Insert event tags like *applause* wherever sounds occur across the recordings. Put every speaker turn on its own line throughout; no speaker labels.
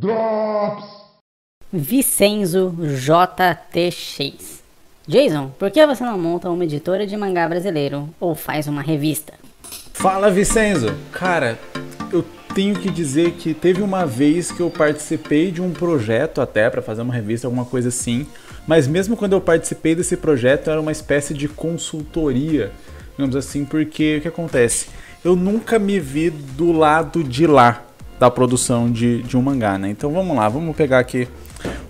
Drops! Vicenzo JTX Jason, por que você não monta uma editora de mangá brasileiro ou faz uma revista? Fala Vicenzo! Cara, eu tenho que dizer que teve uma vez que eu participei de um projeto até para fazer uma revista, alguma coisa assim, mas mesmo quando eu participei desse projeto era uma espécie de consultoria, digamos assim, porque o que acontece? Eu nunca me vi do lado de lá da produção de, de um mangá, né? Então vamos lá, vamos pegar aqui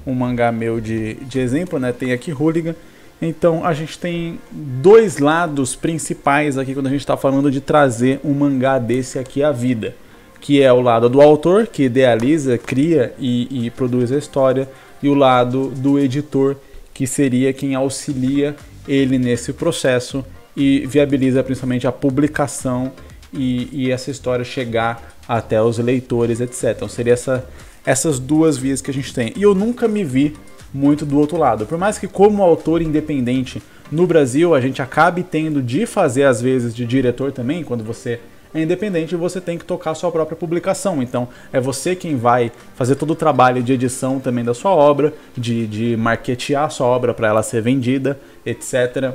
um mangá meu de, de exemplo, né? Tem aqui Hooligan. Então a gente tem dois lados principais aqui quando a gente está falando de trazer um mangá desse aqui à vida. Que é o lado do autor, que idealiza, cria e, e produz a história, e o lado do editor, que seria quem auxilia ele nesse processo e viabiliza principalmente a publicação e, e essa história chegar até os leitores, etc. Então seria essa, essas duas vias que a gente tem. E eu nunca me vi muito do outro lado. Por mais que, como autor independente no Brasil, a gente acabe tendo de fazer, às vezes, de diretor também, quando você é independente você tem que tocar sua própria publicação. Então é você quem vai fazer todo o trabalho de edição também da sua obra, de, de marketear a sua obra para ela ser vendida, etc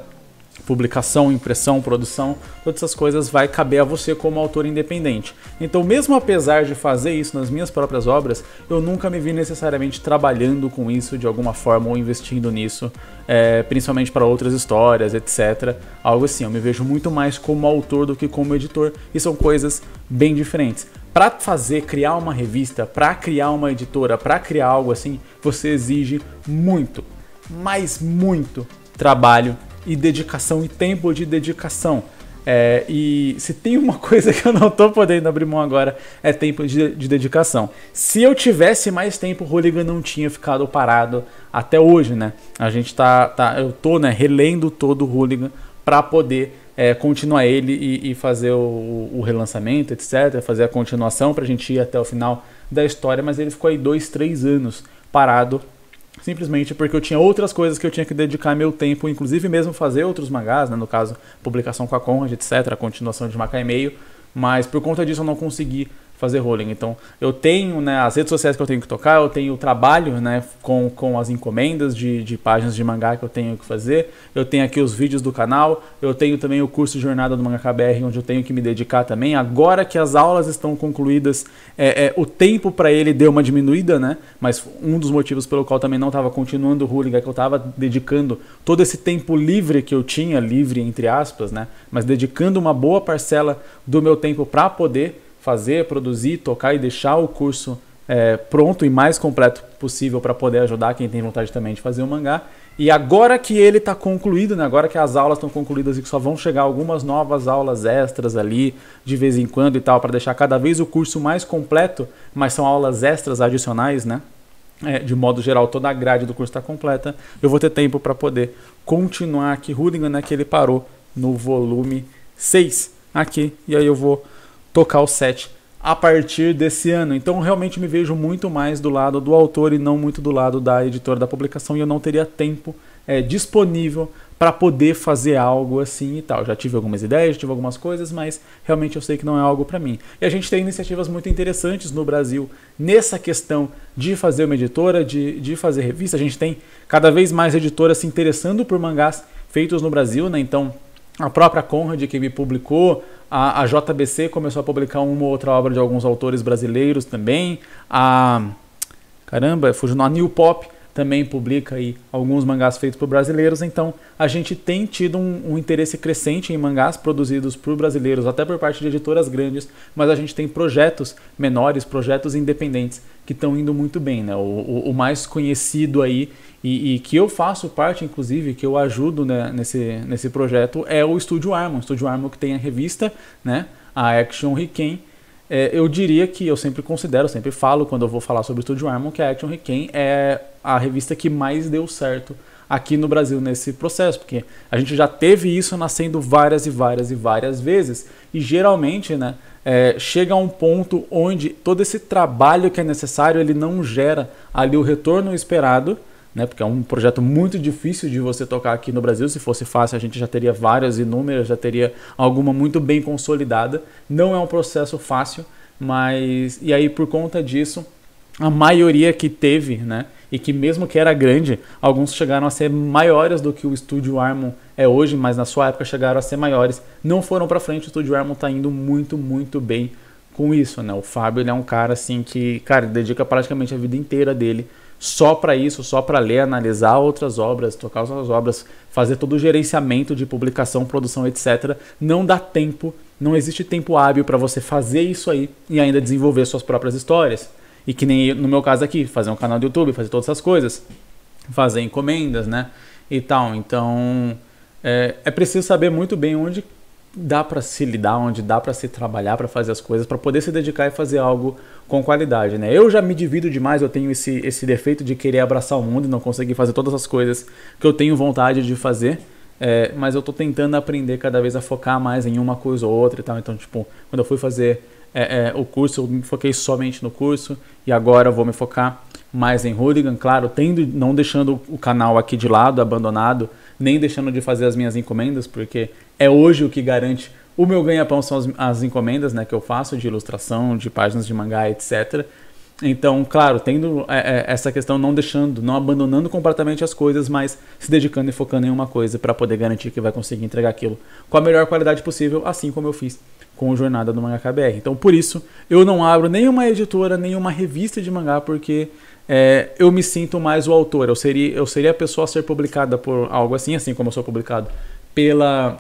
publicação, impressão, produção, todas essas coisas vai caber a você como autor independente. Então, mesmo apesar de fazer isso nas minhas próprias obras, eu nunca me vi necessariamente trabalhando com isso de alguma forma ou investindo nisso, é, principalmente para outras histórias, etc. Algo assim, eu me vejo muito mais como autor do que como editor e são coisas bem diferentes. Para fazer, criar uma revista, para criar uma editora, para criar algo assim, você exige muito, mas muito trabalho e dedicação e tempo de dedicação. É, e se tem uma *laughs* coisa que eu não tô podendo abrir mão agora, é tempo de, de dedicação. Se eu tivesse mais tempo, o Hooligan não tinha ficado parado até hoje, né? A gente tá. tá eu tô né, relendo todo o Hooligan para poder é, continuar ele e, e fazer o, o, relançamento, etc. Fazer a continuação pra gente ir até o final da história, mas ele ficou aí dois, três anos parado simplesmente porque eu tinha outras coisas que eu tinha que dedicar meu tempo, inclusive mesmo fazer outros mangás, né? no caso, publicação com a Conrad, etc., a continuação de Maca e Meio, mas por conta disso eu não consegui fazer rolling. Então, eu tenho né, as redes sociais que eu tenho que tocar, eu tenho o trabalho né, com, com as encomendas de, de páginas de mangá que eu tenho que fazer, eu tenho aqui os vídeos do canal, eu tenho também o curso de Jornada do Mangaka BR, onde eu tenho que me dedicar também. Agora que as aulas estão concluídas, é, é o tempo para ele deu uma diminuída, né? Mas um dos motivos pelo qual também não estava continuando o rolling é que eu estava dedicando todo esse tempo livre que eu tinha, livre entre aspas, né? Mas dedicando uma boa parcela do meu tempo para poder fazer, produzir, tocar e deixar o curso é, pronto e mais completo possível para poder ajudar quem tem vontade também de fazer o um mangá. E agora que ele está concluído, né? agora que as aulas estão concluídas e que só vão chegar algumas novas aulas extras ali de vez em quando e tal, para deixar cada vez o curso mais completo, mas são aulas extras adicionais, né? É, de modo geral, toda a grade do curso está completa. Eu vou ter tempo para poder continuar aqui Rudinger, né? Que ele parou no volume 6 aqui. E aí eu vou tocar o set a partir desse ano. Então realmente me vejo muito mais do lado do autor e não muito do lado da editora da publicação e eu não teria tempo é, disponível para poder fazer algo assim e tal. Já tive algumas ideias, já tive algumas coisas, mas realmente eu sei que não é algo para mim. E a gente tem iniciativas muito interessantes no Brasil nessa questão de fazer uma editora, de, de fazer revista. A gente tem cada vez mais editoras se interessando por mangás feitos no Brasil, né? Então a própria Conrad que me publicou, a, a JBC começou a publicar uma ou outra obra de alguns autores brasileiros também. A. Caramba, fugiu. A New Pop também publica aí alguns mangás feitos por brasileiros, então a gente tem tido um, um interesse crescente em mangás produzidos por brasileiros, até por parte de editoras grandes, mas a gente tem projetos menores, projetos independentes que estão indo muito bem, né? O, o, o mais conhecido aí e, e, que eu faço parte, inclusive, que eu ajudo né, nesse, nesse projeto é o Estúdio Armon, o Estúdio Armon que tem a revista, né? A Action Riken, é, eu diria que eu sempre considero, sempre falo quando eu vou falar sobre o Studio Armon, que a Action Requiem é a revista que mais deu certo aqui no Brasil nesse processo, porque a gente já teve isso nascendo várias e várias e várias vezes, e geralmente né, é, chega a um ponto onde todo esse trabalho que é necessário ele não gera ali o retorno esperado, né, porque é um projeto muito difícil de você tocar aqui no Brasil. Se fosse fácil, a gente já teria várias inúmeras, já teria alguma muito bem consolidada. Não é um processo fácil, mas. E aí, por conta disso, a maioria que teve, né? e que mesmo que era grande, alguns chegaram a ser maiores do que o estúdio Armon é hoje, mas na sua época chegaram a ser maiores, não foram para frente, o estúdio Armon está indo muito, muito bem com isso, né? O Fábio, ele é um cara assim que, cara, dedica praticamente a vida inteira dele só para isso, só para ler, analisar outras obras, tocar outras obras, fazer todo o gerenciamento de publicação, produção, etc. Não dá tempo, não existe tempo hábil para você fazer isso aí e ainda desenvolver suas próprias histórias. E que nem no meu caso aqui, fazer um canal do YouTube, fazer todas essas coisas, fazer encomendas, né? E tal. Então, é, é preciso saber muito bem onde dá para se lidar, onde dá para se trabalhar, para fazer as coisas, para poder se dedicar e fazer algo com qualidade, né? Eu já me divido demais, eu tenho esse, esse defeito de querer abraçar o mundo e não conseguir fazer todas as coisas que eu tenho vontade de fazer, é, mas eu tô tentando aprender cada vez a focar mais em uma coisa ou outra e tal. Então, tipo, quando eu fui fazer é, é, o curso, eu me foquei somente no curso e agora eu vou me focar mais em Hooligan, claro, tendo, não deixando o canal aqui de lado, abandonado, nem deixando de fazer as minhas encomendas, porque é hoje o que garante o meu ganha-pão são as, as, encomendas né, que eu faço de ilustração, de páginas de mangá, etc. Então, claro, tendo é, é, essa questão, não deixando, não abandonando completamente as coisas, mas se dedicando e focando em uma coisa para poder garantir que vai conseguir entregar aquilo com a melhor qualidade possível, assim como eu fiz com o Jornada do Mangá KBR. Então, por isso, eu não abro nenhuma editora, nenhuma revista de mangá, porque é, eu me sinto mais o autor. Eu seria, eu seria a pessoa a ser publicada por algo assim, assim como eu sou publicado pela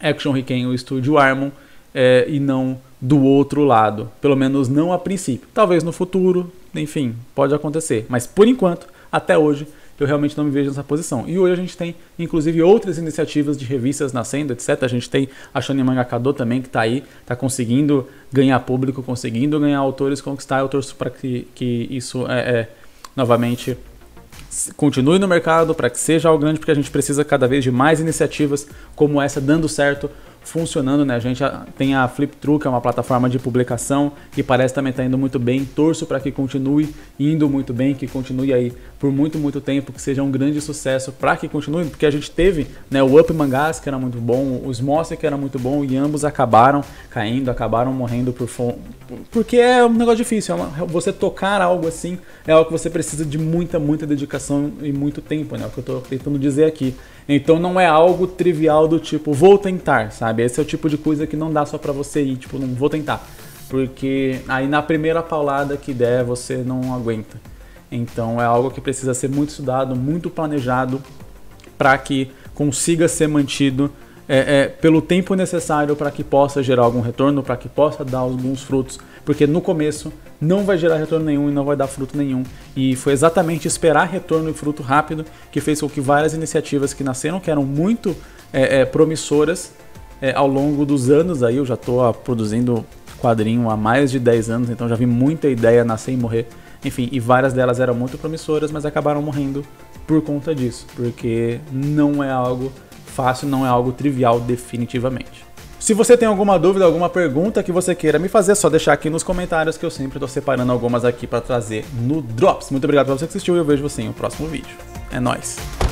Action Riken, o estúdio Armon, é, e não do outro lado. Pelo menos não a princípio. Talvez no futuro, enfim, pode acontecer. Mas por enquanto, até hoje, eu realmente não me vejo nessa posição. E hoje a gente tem, inclusive, outras iniciativas de revistas nascendo, etc. A gente tem a Shonen Mangakado também, que está aí, está conseguindo ganhar público, conseguindo ganhar autores, conquistar autores para que, que isso é, é novamente continue no mercado, para que seja algo grande, porque a gente precisa cada vez de mais iniciativas como essa dando certo, funcionando, né? A gente tem a Fliptrue, que é uma plataforma de publicação que parece também estar tá indo muito bem. Torço para que continue indo muito bem, que continue aí por muito, muito tempo, que seja um grande sucesso para que continue, porque a gente teve né, o Up Mangas, que era muito bom, os Monster, que era muito bom, e ambos acabaram caindo, acabaram morrendo por fome. Porque é um negócio difícil, é uma, é, você tocar algo assim é algo que você precisa de muita, muita dedicação e muito tempo, né? É o que eu estou tentando dizer aqui. Então não é algo trivial do tipo, vou tentar, sabe? Esse é o tipo de coisa que não dá só para você ir, tipo, não vou tentar. Porque aí na primeira paulada que der, você não aguenta. Então é algo que precisa ser muito estudado, muito planejado para que consiga ser mantido é, é, pelo tempo necessário para que possa gerar algum retorno, para que possa dar alguns frutos, porque no começo não vai gerar retorno nenhum e não vai dar fruto nenhum. E foi exatamente esperar retorno e fruto rápido que fez com que várias iniciativas que nasceram, que eram muito é, é promissoras é, ao longo dos anos, aí eu já estou ah, produzindo quadrinho há mais de 10 anos, então já vi muita ideia nascer e morrer. Enfim, e várias delas eram muito promissoras, mas acabaram morrendo por conta disso, porque não é algo fácil, não é algo trivial definitivamente. Se você tem alguma dúvida, alguma pergunta que você queira me fazer, é só deixar aqui nos comentários que eu sempre estou separando algumas aqui para trazer no Drops. Muito obrigado por você que assistiu e eu vejo você no próximo vídeo. É nóis!